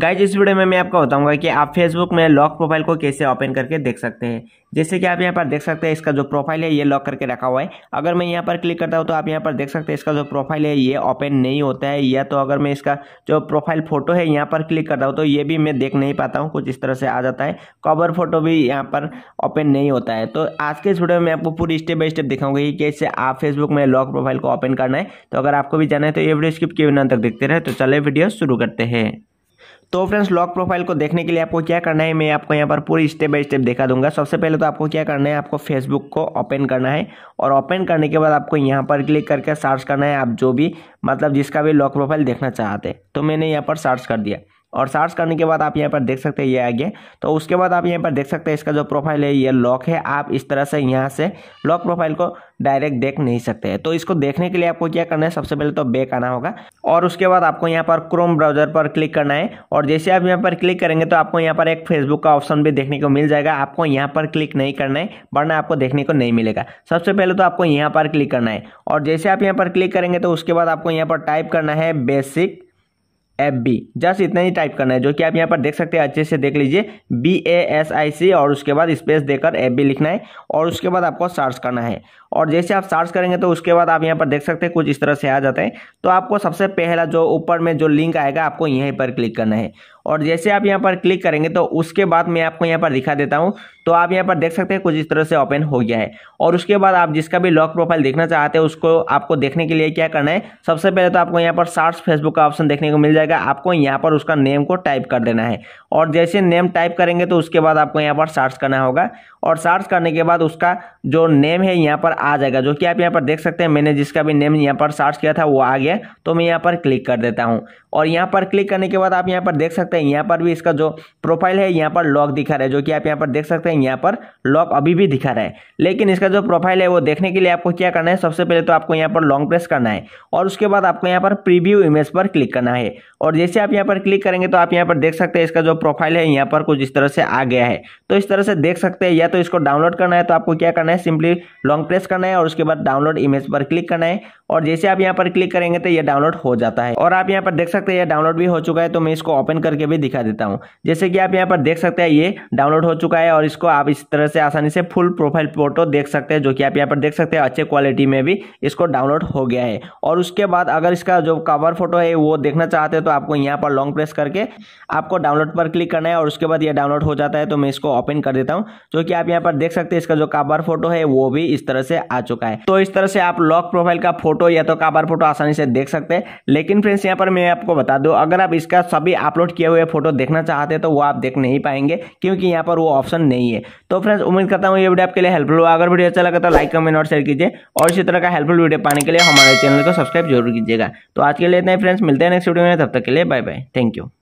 guys इस video में मैं आपको बताऊंगा कि आप फेसबुक में लॉक प्रोफाइल को कैसे ओपन करके देख सकते हैं जैसे कि आप यहाँ पर देख सकते हैं इसका जो प्रोफाइल है ये लॉक करके रखा हुआ है अगर मैं यहाँ पर क्लिक करता हूँ तो आप यहाँ पर देख सकते हैं इसका जो प्रोफाइल है ये ओपन नहीं होता है या तो अगर मैं इसका जो प्रोफाइल फोटो है यहाँ पर क्लिक करता हूँ तो ये भी मैं देख नहीं पाता हूँ कुछ इस तरह से आ जाता है कवर फोटो भी यहाँ पर ओपन नहीं होता है तो आज के इस वीडियो में आपको पूरी स्टेप बाई स्टेप दिखाऊंगा कि कैसे आप फेसबुक में लॉक प्रोफाइल को ओपन करना है तो अगर आपको भी जाना है तो ये वीडियो स्किप के बिना तक देखते रहे तो चले वीडियो शुरू करते हैं तो फ्रेंड्स लॉक प्रोफाइल को देखने के लिए आपको क्या करना है मैं आपको यहाँ पर पूरी स्टेप बाय स्टेप दिखा दूंगा सबसे पहले तो आपको क्या करना है आपको फेसबुक को ओपन करना है और ओपन करने के बाद आपको यहाँ पर क्लिक करके सर्च करना है आप जो भी मतलब जिसका भी लॉक प्रोफाइल देखना चाहते तो मैंने यहाँ पर सर्च कर दिया और सर्च करने के बाद आप यहाँ पर देख सकते हैं ये आ गया तो उसके बाद आप यहाँ पर देख सकते हैं इसका जो प्रोफाइल है ये लॉक है आप इस तरह से यहाँ से लॉक प्रोफाइल को डायरेक्ट देख नहीं सकते हैं तो इसको देखने के लिए आपको क्या करना है सबसे पहले तो बैक आना होगा और उसके बाद आपको यहाँ पर क्रोम ब्राउजर पर क्लिक करना है और जैसे आप यहाँ पर क्लिक करेंगे तो आपको यहाँ पर एक फेसबुक का ऑप्शन भी देखने को मिल जाएगा आपको यहाँ पर क्लिक नहीं करना है वरना आपको देखने को नहीं मिलेगा सबसे पहले तो आपको यहाँ पर क्लिक करना है और जैसे आप यहाँ पर क्लिक करेंगे तो उसके बाद आपको यहाँ पर टाइप करना है बेसिक एफ बी जस्ट इतना ही टाइप करना है जो कि आप यहाँ पर देख सकते हैं अच्छे से देख लीजिए बी ए एस आई सी और उसके बाद स्पेस देकर एफ बी लिखना है और उसके बाद आपको सर्च करना है और जैसे आप सर्च करेंगे तो उसके बाद आप यहाँ पर देख सकते हैं कुछ इस तरह से आ जाते हैं तो आपको सबसे पहला जो ऊपर में जो लिंक आएगा आपको यहीं पर क्लिक करना है और जैसे आप यहाँ पर क्लिक करेंगे तो उसके बाद मैं आपको यहाँ पर दिखा देता हूँ तो आप यहाँ पर देख सकते हैं कुछ इस तरह से ओपन हो गया है और उसके बाद आप जिसका भी लॉक प्रोफाइल देखना चाहते हैं उसको आपको देखने के लिए क्या करना है सबसे पहले तो आपको यहाँ पर सार्स फेसबुक का ऑप्शन देखने को मिल जाएगा आपको यहाँ पर उसका नेम को टाइप कर देना है और जैसे नेम टाइप करेंगे तो उसके बाद आपको यहाँ पर सर्च करना होगा और सर्च करने के बाद उसका जो नेम है यहाँ पर आ जाएगा जो कि आप यहाँ पर देख सकते हैं मैंने जिसका भी नेम यहाँ पर सर्च किया था वो आ गया तो मैं यहाँ पर क्लिक कर देता हूँ और यहाँ पर क्लिक करने के बाद आप यहाँ पर देख सकते हैं यहाँ पर भी इसका जो प्रोफाइल है यहाँ पर लॉक दिखा रहा है जो कि आप यहाँ पर देख सकते हैं यहाँ पर लॉक अभी भी दिखा रहा है लेकिन इसका जो प्रोफाइल है वो देखने के लिए आपको क्या करना है सबसे पहले तो आपको यहाँ पर लॉन्ग प्रेस करना है और उसके बाद आपको यहाँ पर प्रीव्यू इमेज पर क्लिक करना है और जैसे आप यहाँ पर क्लिक करेंगे तो आप यहाँ पर देख सकते हैं इसका जो प्रोफाइल है यहाँ पर कुछ इस तरह से आ गया है तो इस तरह से देख सकते हैं या तो इसको डाउनलोड करना है तो आपको क्या करना है सिंपली लॉन्ग प्रेस करना है और उसके बाद डाउनलोड इमेज पर क्लिक करना है और जैसे आप यहाँ पर क्लिक करेंगे तो ये डाउनलोड हो जाता है और आप यहाँ पर देख सकते हैं यह डाउनलोड भी हो चुका है तो मैं इसको ओपन करके भी दिखा देता हूँ जैसे कि आप यहाँ पर देख सकते हैं ये डाउनलोड हो चुका है और इसको आप इस तरह से आसानी से फुल प्रोफाइल फोटो देख सकते हैं जो कि आप यहाँ पर देख सकते हैं अच्छे क्वालिटी में भी इसको डाउनलोड हो गया है और उसके बाद अगर इसका जो कवर फोटो है वो देखना चाहते हैं तो आपको यहाँ पर लॉन्ग प्रेस करके आपको डाउनलोड पर क्लिक करना है और उसके बाद यह डाउनलोड हो जाता है तो मैं इसको ओपन कर देता हूँ जो कि आप आप यहाँ पर देख सकते हैं इसका जो काबर फोटो है वो भी इस तरह से आ चुका है तो इस तरह से आप लॉक प्रोफाइल का फोटो या तो काबर फोटो आसानी से देख सकते हैं लेकिन फ्रेंड्स यहाँ पर मैं आपको बता दू अगर आप इसका सभी अपलोड किए हुए फोटो देखना चाहते हैं तो वो आप देख नहीं पाएंगे क्योंकि यहाँ पर वो ऑप्शन नहीं है तो फ्रेंड्स उम्मीद करता हूँ ये वीडियो आपके लिए हेल्पफुल हुआ अगर वीडियो अच्छा लगा तो लाइक कमेंट और शेयर कीजिए और इसी तरह का हेल्पफुल वीडियो पाने के लिए हमारे चैनल को सब्सक्राइब जरूर कीजिएगा तो आज के लिए इतना ही फ्रेंड्स मिलते हैं नेक्स्ट वीडियो में तब तक के लिए बाय बाय थैंक यू